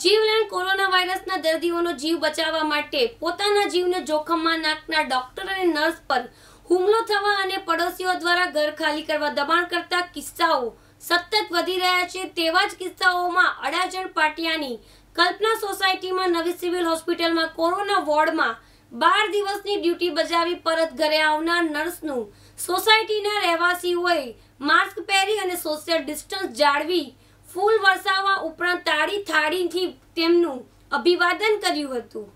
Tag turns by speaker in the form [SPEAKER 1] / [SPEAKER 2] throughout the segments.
[SPEAKER 1] જીવલેણ કોરોના વાયરસના દર્દીઓનો જીવ બચાવવા માટે પોતાના જીવને જોખમમાં નાખનાર ડોક્ટર અને નર્સ પર હુમલો થવા અને પડોશીઓ દ્વારા ઘર ખાલી કરવા દબાણ કરતા કિસ્સાઓ સતત વધી રહ્યા છે તેવા જ કિસ્સાઓમાં અડાજણ પાટિયાની કલ્પના સોસાયટીમાં નવી સિવિલ હોસ્પિટલમાં કોરોના વોર્ડમાં બાર દિવસની ડ્યુટી બજાવી પરત ઘરે આવનાર નર્સનું સોસાયટીના રહેવાસીઓએ માસ્ક પહેરી અને સોશિયલ ડિસ્ટન્સ જાળવી ફૂલ વરસાવવા ઉપરાંત તાળી થાળીથી તેમનું અભિવાદન કર્યું હતું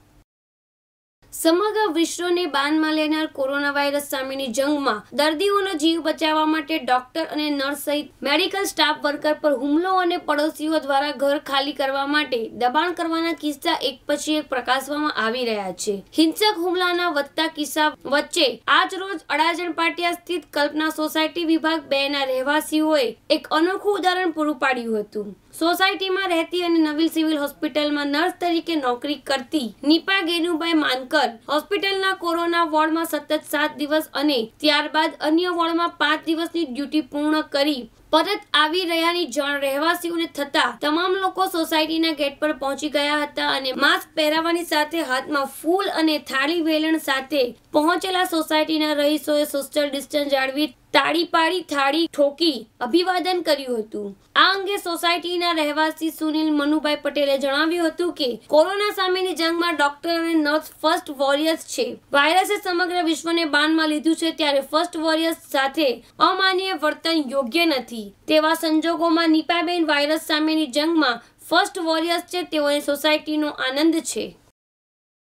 [SPEAKER 1] સમગ્ર વિશ્વને બાનમાં લેનાર કોરોના વાયરસ સામેની જંગમાં દર્દીઓનો જીવ બચાવવા માટે ડોક્ટર અને નર્સ સહિત મેડિકલ સ્ટાફ વર્કર પર હુમલો અને પડોશીઓ દ્વારા ઘર ખાલી કરવા માટે દબાણ કરવાના કિસ્સા એક પછી એક પ્રકાશવામાં આવી રહ્યા છે હિંસક હુમલાના વધતા કિસ્સા વચ્ચે આજ રોજ અડાજણ પાટિયા સ્થિત કલ્પના સોસાયટી વિભાગ બે ના રહેવાસીઓએ એક અનોખું ઉદાહરણ પૂરું પાડ્યું હતું સોસાયટીમાં રહેતી અને નવીલ સિવિલ હોસ્પિટલમાં નર્સ તરીકે નોકરી કરતી નિપા ગેનુભાઈ માનકર હોસ્પિટલના કોરોના વોર્ડમાં સતત સાત દિવસ અને ત્યારબાદ અન્ય વોર્ડમાં પાંચ દિવસની ડ્યુટી પૂર્ણ કરી પરત આવી રહ્યાની જાણ રહેવાસીઓને થતા તમામ લોકો સોસાયટીના ગેટ પર પહોંચી ગયા હતા અને માસ્ક પહેરાવાની સાથે હાથમાં ફૂલ અને થાળી વેલણ સાથે પહોંચેલા સોસાયટીના રહીશોએ સોશિયલ ડિસ્ટન્સ જાળવી તાળી પાડી થાળી ઠોકી અભિવાદન કર્યું હતું આ અંગે સોસાયટીના રહેવાસી સુનિલ મનુભાઈ પટેલે જણાવ્યું હતું કે કોરોના સામેની જંગમાં ડોક્ટર અને નર્સ ફર્સ્ટ વોરિયર્સ છે વાયરસે સમગ્ર વિશ્વને બાનમાં લીધું છે ત્યારે ફર્સ્ટ વોરિયર્સ સાથે અમાન્ય વર્તન યોગ્ય નથી હતી તેવા સંજોગોમાં નીપાબેન વાયરસ સામેની જંગમાં ફર્સ્ટ વોરિયર્સ છે તેઓને સોસાયટીનો આનંદ છે